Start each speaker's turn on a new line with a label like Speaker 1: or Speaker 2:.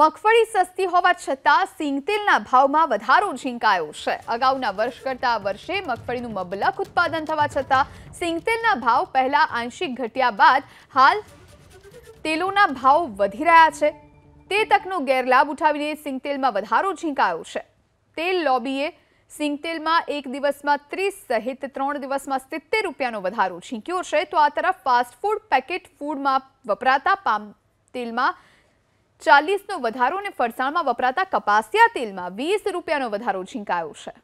Speaker 1: મગફળી સસ્તી હોવા છતાં સિંગતેલના ભાવમાં વધારો ઝીંકાયો છે અગાઉના વર્ષ કરતાં વર્ષે મગફળીનું મબલક ઉત્પાદન થવા છતાં સિંગતેલના ભાવ પહેલા આંશિક ઘટ્યા બાદ હાલ તેલોના ભાવ વધી રહ્યા છે તે તકનો ગેરલાભ ઉઠાવીને સિંગતેલમાં વધારો ઝીંકાયો છે તેલ લોબીએ સિંગતેલમાં એક દિવસમાં ત્રીસ સહિત ત્રણ દિવસમાં સિત્તેર રૂપિયાનો વધારો ઝીંક્યો છે તો આ તરફ ફાસ્ટફૂડ પેકેટ ફૂડમાં વપરાતા પામ તેલમાં ચાલીસનો વધારો અને ફરસાણમાં વપરાતા કપાસિયા તેલમાં વીસ રૂપિયાનો વધારો ઝીંકાયો છે